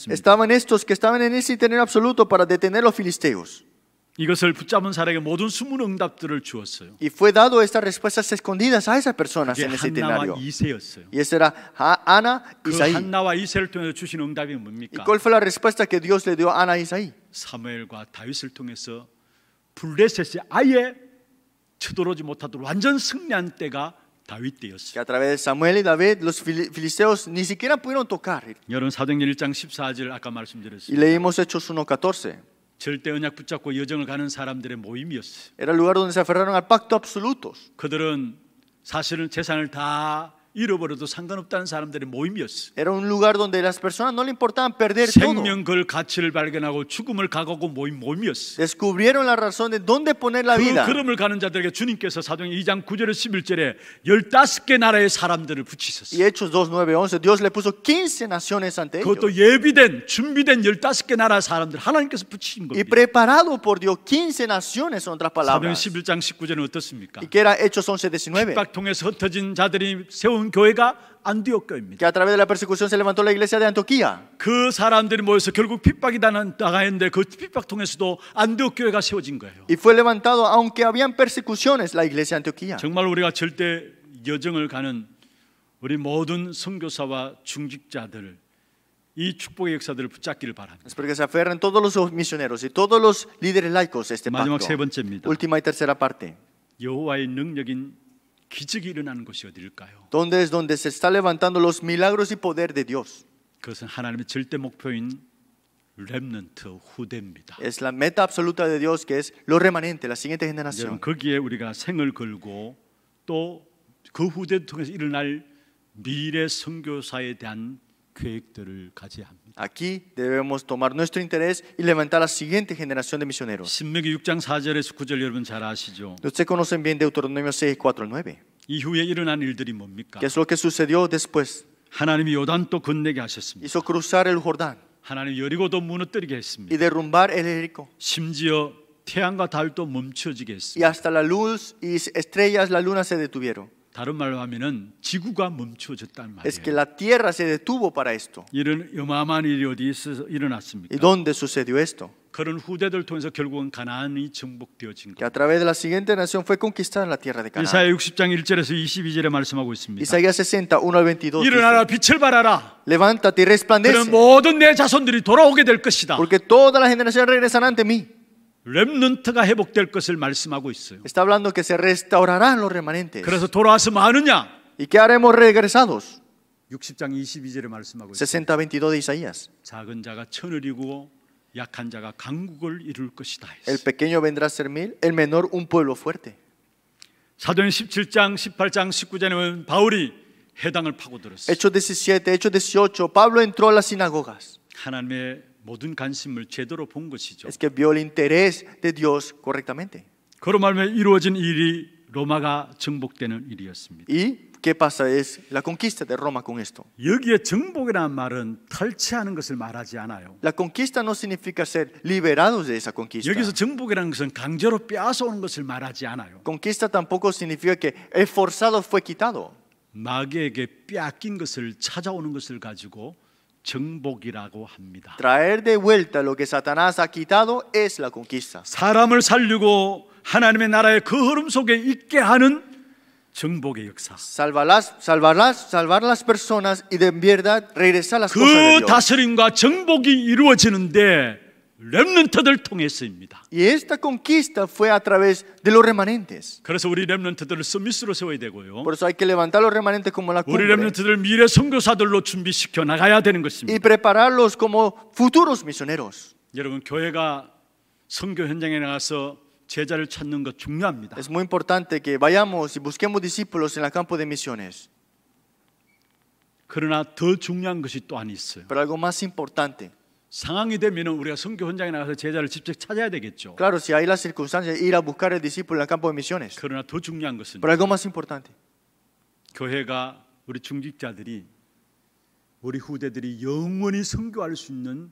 Speaker 1: Estaban estos que estaban en ese tener absoluto para detener los filisteos. 이것을 붙잡은 사람에게 모든 숨은 응답들을 주었어요. Y fue dado estas respuestas escondidas a esas personas en ese itinerario. 이세였어요. Y esa era Ana y Isaí. 그 한나와 이세를 통해서 주신 응답이 뭡니까? ¿Y cuál fue la respuesta que Dios le dio a Ana y Isaí? 사무엘과 다윗을 통해서 블레셋이 아예 쳐들어오지 못하도록 완전 승리한 때가 다윗 때였어요. Que a través de Samuel y David los filisteos ni siquiera pudieron tocar. 여러분 사도행전 1장 14절 아까 말씀드렸습니다. Y leímos Hechos 1:14. 절대 언약 붙잡고 여정을 가는 사람들의 모임이었어요. Era el lugar donde se aferraron a pacto absolutos. 그들은 사실은 재산을 다 잃어버려도 상관없다는 사람들의 모임이었어. Era un lugar donde las personas no le importaban perder todo. 생명 걸 가치를 발견하고 죽음을 각오하고 모임 모임이었어. Descubrieron la razón de dónde poner la vida. 그 걸음을 가는 자들에게 주님께서 사도행 2장 9절에 11절에 15개 나라의 사람들을 붙이셨어. Y Hechos 2:9-11 Dios le puso 15 naciones ante ellos. 그것도 예비된 준비된 15개 나라 사람들 하나님께서 붙이신 겁니다. Y preparado por Dios 15 naciones en otras palabras. 사도행 11장 19절은 어떻습니까? Y que era Hechos 11:19. 핍박 통해서 흩어진 자들이 세운 세운 교회가 안디옥교입니다. Que a través de la persecución se levantó la iglesia de Antioquía. 그 사람들이 모여서 결국 핍박이 당했는데 그 핍박 통해서도 안디옥 교회가 세워진 거예요. Y fue levantado aunque habían persecuciones la iglesia de Antioquía. 정말 우리가 절대 여정을 가는 우리 모든 선교사와 중직자들을 이 축복의 역사들을 붙잡기를 바랍니다. Es porque se aferran todos los misioneros y todos los líderes laicos este pacto. 마지막 세 번째입니다. Última y tercera parte. 여호와의 능력인 기적이 일어나는 곳이 어디일까요? Donde es donde se está levantando los milagros y poder de Dios. 그것은 하나님의 절대 목표인 렘넌트 후대입니다. Es la meta absoluta de Dios que es lo remanente, la siguiente generación. 여러분 거기에 우리가 생을 걸고 또 그 후대 통해서 일어날 미래 선교사에 대한 계획들을 가져야 합니다. Aquí debemos tomar nuestro interés y levantar la siguiente generación de misioneros. 6장 4절에서 9 여러분 잘 아시죠? Ustedes conocen bien Deuteronomio 6, 4 al 9. 이후에 일어난 일들이 뭡니까? ¿Qué es lo que sucedió después? 하나님이 요단도 건너게 하셨습니다. Hizo cruzar el Jordán. 하나님 여리고도 무너뜨리게 했습니다. Y derrumbar el Jericó. 심지어 태양과 달도 멈춰지게 했습니다. Y hasta la luz y estrellas, la luna se detuvieron. 다른 말로 하면은 지구가 멈춰졌단 말이에요. Es que la tierra se detuvo para esto. 이런 어마어마한 일이 어디 있어 일어났습니까? ¿Y dónde sucedió esto? 그런 후대들 통해서 결국은 가나안이 정복되어진 것. A través de la siguiente nación fue conquistada la tierra de Canaán. 이사야 60장 1절에서 22절에 말씀하고 있습니다. Isaías 60:1-22. 일어나라 빛을 발하라. Levántate y resplandece. 그럼 모든 내 자손들이 돌아오게 될 것이다. Porque toda la generación regresará ante mí. 렘넌트가 회복될 것을 말씀하고 있어요. Está hablando que se restaurarán los remanentes. 그래서 돌아와서 뭐 하느냐? ¿Y qué haremos regresados? 60장 22절에 말씀하고 있어요. 60 22 de Isaías. 작은 자가 천을 이루고 약한 자가 강국을 이룰 것이다. El pequeño vendrá a ser mil, el menor un pueblo fuerte. 사도행 17장, 18장, 19장에는 바울이 해당을 파고들었어요. Hechos 17, Hechos 18, Pablo entró a las sinagogas. 하나님의 모든 관심을 제대로 본 것이죠. Es que vio el interés de Dios correctamente. 그로 말미암아 이루어진 일이 로마가 정복되는 일이었습니다. 이 qué pasa es la conquista de Roma con esto. 여기에 정복이라는 말은 탈취하는 것을 말하지 않아요. La conquista no significa ser liberados de esa conquista. 여기서 정복이라는 것은 강제로 빼앗아 오는 것을 말하지 않아요. Conquista tampoco significa que el forzado fue quitado. 마귀에게 빼앗긴 것을 찾아오는 것을 가지고 정복이라고 합니다. Traer de vuelta lo que Satanás ha quitado es la conquista. 사람을 살리고 하나님의 나라의 그 흐름 속에 있게 하는 정복의 역사. Salvarlas, salvarlas, salvar las personas y de verdad regresar las cosas de Dios. 그 다스림과 정복이 이루어지는데 Y esta conquista fue a través de los remanentes. Por eso hay que levantar los remanentes como la 우리 y prepararlos como futuros misioneros. 선교 현장에 나가서 제자를 찾는 것 중요합니다. Es muy importante que vayamos y busquemos discípulos en el campo de misiones. 그러나 더 중요한 것이 Pero algo más importante 상황이 되면 우리가 선교 현장에 나가서 제자를 직접 찾아야 되겠죠. Claro, si hay las circunstancias, ir a buscar el discípulo en el campo de misiones. 그러나 더 중요한 것은 Pero algo más importante. 교회가 우리 중직자들이 우리 후대들이 영원히 선교할 수 있는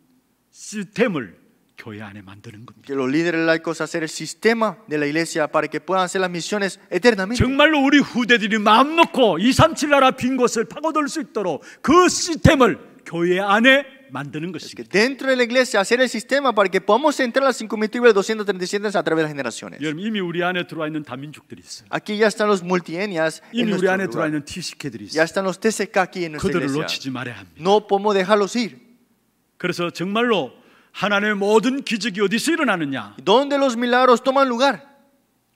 Speaker 1: 시스템을 교회 안에 만드는 겁니다. Que los líderes laicos hacer el sistema de la iglesia para que puedan hacer las misiones eternamente. 정말로 우리 후대들이 마음 놓고 237 나라 빈 곳을 파고들 수 있도록 그 시스템을 교회 안에 만드는 dentro de la iglesia hacer el sistema para que podamos entrar a las 5.237 a través de las generaciones. Aquí ya están los multienias. 이미 우리 안에 Ya están los TCK aquí en nuestra iglesia. No podemos dejarlos ir. 그래서 정말로 하나님의 모든 기적이 어디서 Donde los milagros toman lugar.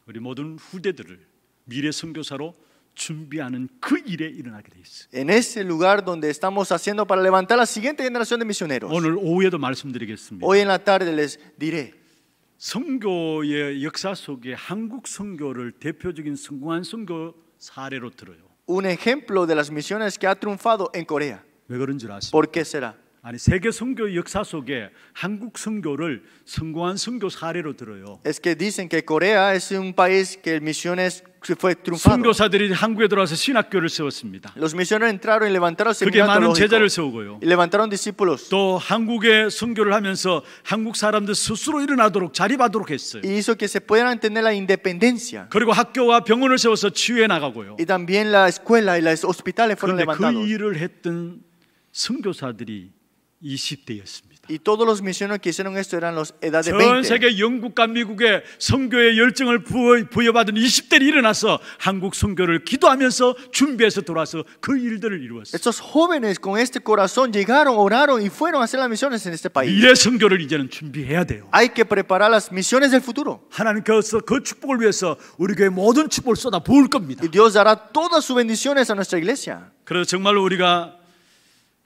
Speaker 1: 우리 모든 후대들을 미래 선교사로 준비하는 그 일에 일어나게 돼 있어. En ese lugar donde estamos haciendo para levantar la siguiente generación de misioneros. 오늘 오후에도 말씀드리겠습니다. Hoy en la tarde les diré. 선교의 역사 속에 한국 선교를 대표적인 성공한 선교 사례로 들어요. Un ejemplo de las misiones que ha triunfado en Corea. 왜 그런 줄 아십니까? ¿Por qué será? 아니 세계 선교 역사 속에 한국 선교를 성공한 선교 사례로 들어요. Es que dicen que Corea es un país que misiones fue triunfado. 선교사들이 한국에 들어와서 신학교를 세웠습니다. Los misioneros entraron y levantaron 그게 많은 제자를 세우고요. Y levantaron discípulos. 또 한국에 선교를 하면서 한국 사람들 스스로 일어나도록 자립하도록 했어요. Y hizo que se pudieran tener la independencia. 그리고 학교와 병원을 세워서 치유해 나가고요. Y también la escuela y los hospitales fueron levantados. 그 일을 했던 선교사들이 20대였습니다. Y todos los misioneros que hicieron esto eran los edad de 20. 전 세계 영국과 미국의 선교의 열정을 부여, 받은 20대들이 일어나서 한국 선교를 기도하면서 준비해서 돌아서 그 일들을 이루었어요. Estos jóvenes con este corazón llegaron, oraron y fueron a hacer las misiones en este país. 미래 선교를 이제는 준비해야 돼요. Hay que preparar las misiones del futuro. 하나님께서 그 축복을 위해서 우리 교회 모든 축복을 쏟아 부을 겁니다. Y Dios dará todas sus bendiciones a nuestra iglesia. 그래서 정말로 우리가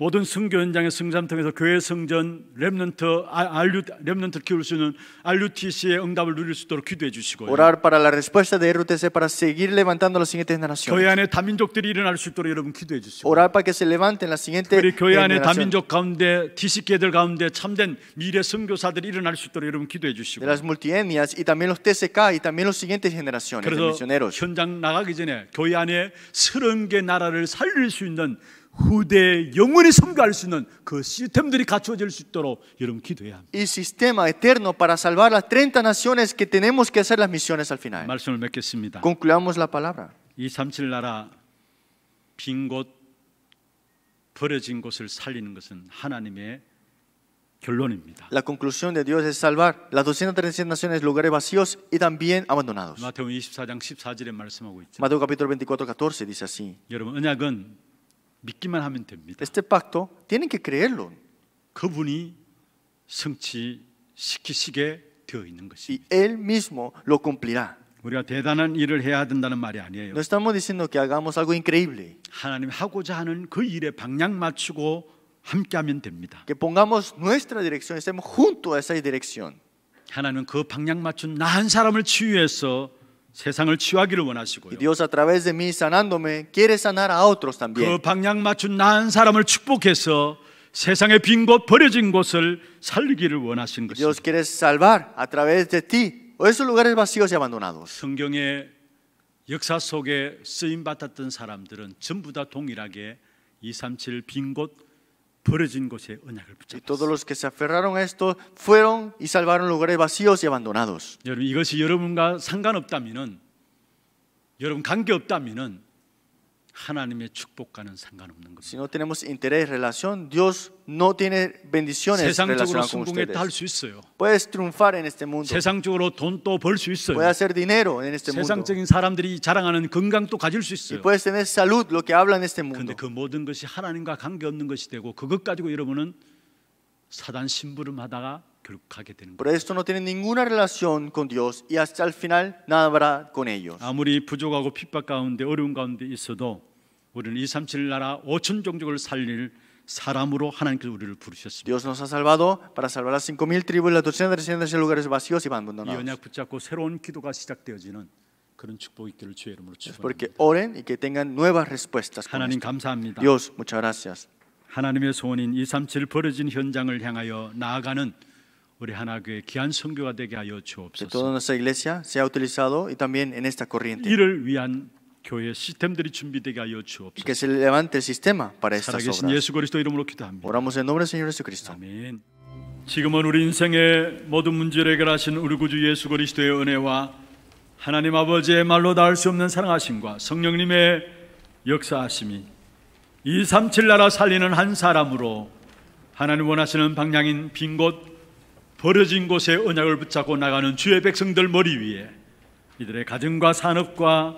Speaker 1: 모든 승교 현장의 승산 통해서 교회 성전 렘넌트 알류 렘넌트 키울 수 있는 RUTC의 응답을 누릴 수 있도록 기도해 주시고요. Orar para la respuesta de RUTC para seguir levantando las siguientes generaciones. 교회 안에 다민족들이 일어날 수 있도록 여러분 기도해 주시고. Orar para que se levanten las siguientes generaciones. 교회 안에 다민족 가운데 TC계들 가운데 참된 미래 선교사들이 일어날 수 있도록 여러분 기도해 주시고. De las multietnias y también los TCK y también los siguientes generaciones de misioneros. 현장 나가기 전에 교회 안에 서른 개 나라를 살릴 수 있는 Y El sistema eterno para salvar las 30 naciones que tenemos que hacer las misiones al final. concluyamos Concluamos la palabra. La conclusión de Dios es salvar las 230 naciones, lugares vacíos y también abandonados. capítulo 24 14 Mateo capítulo 24:14 dice así. 믿기만 하면 됩니다. Este pacto tienen que creerlo. 그분이 성취시키시게 되어 있는 것입니다. Y él mismo lo cumplirá. 우리가 대단한 일을 해야 된다는 말이 아니에요. No estamos diciendo que hagamos algo increíble. 하나님 하고자 하는 그 일에 방향 맞추고 함께하면 됩니다. Que pongamos nuestra dirección, estemos junto a esa dirección. 하나님은 그 방향 맞춘 나 한 사람을 치유해서 세상을 치유하기를 원하시고요. Dios a través de mí sanándome quiere sanar a otros también. 그 방향 맞춘 난 사람을 축복해서 세상의 빈 곳 버려진 곳을 살리기를 원하신 것입니다. Dios quiere salvar a través de ti esos lugares vacíos y abandonados. 성경의 역사 속에 쓰임 받았던 사람들은 전부 다 동일하게 237 빈곳 버려진 곳에 언약을 붙잡았어요. Todos los que se aferraron a esto fueron y salvaron lugares vacíos y abandonados. 여러분 이것이 여러분과 상관없다면은 여러분 관계 없다면은 하나님의 축복과는 상관없는 겁니다. Si no tenemos interés relación, Dios no tiene bendiciones 세상적으로 성공에 달수 있어요. Puedes triunfar en este mundo. 세상적으로 돈도 벌수 있어요. Puedes hacer dinero en este mundo. 세상적인 사람들이 자랑하는 건강도 가질 수 있어요. Y puedes tener salud, lo que hablan en este mundo. 근데 그 모든 것이 하나님과 관계없는 것이 되고 그것 가지고 여러분은 사단 심부름하다가 Pero esto no tiene ninguna relación con Dios y hasta el final nada habrá con ellos. 아무리 부족하고 핍박 가운데 어려운 가운데 있어도 우리는 2, 3, 7 나라 5천 종족을 살릴 사람으로 하나님께서 우리를 부르셨습니다. Dios nos ha salvado para salvar las 5000 tribus y las 200 lugares vacíos y abandonados. 이 언약 붙잡고 새로운 기도가 시작되어지는 그런 축복의 길을 주의 이름으로 축복합니다. Porque oren y que tengan nuevas respuestas. 하나님 감사합니다. Dios, muchas gracias. 하나님의 소원인 237 버려진 현장을 향하여 나아가는 우리 하나교회 귀한 선교가 되게 하여 주옵소서. Que toda nuestra iglesia sea utilizado y también en esta corriente. 이를 위한 교회 시스템들이 준비되게 하여 주옵소서. Que s 예수 그리스도 이름으로 기도합니다. 아멘. 지금은 우리 인생의 모든 문제를 해결하신 우리 구주 예수 그리스도의 은혜와 하나님 아버지의 말로 닿을 수 없는 사랑하심과 성령님의 역사하심이 237 나라 살리는 한 사람으로 하나님 원하시는 방향인 빈 곳 버려진 곳에 언약을 붙잡고 나가는 주의 백성들 머리 위에 이들의 가정과 산업과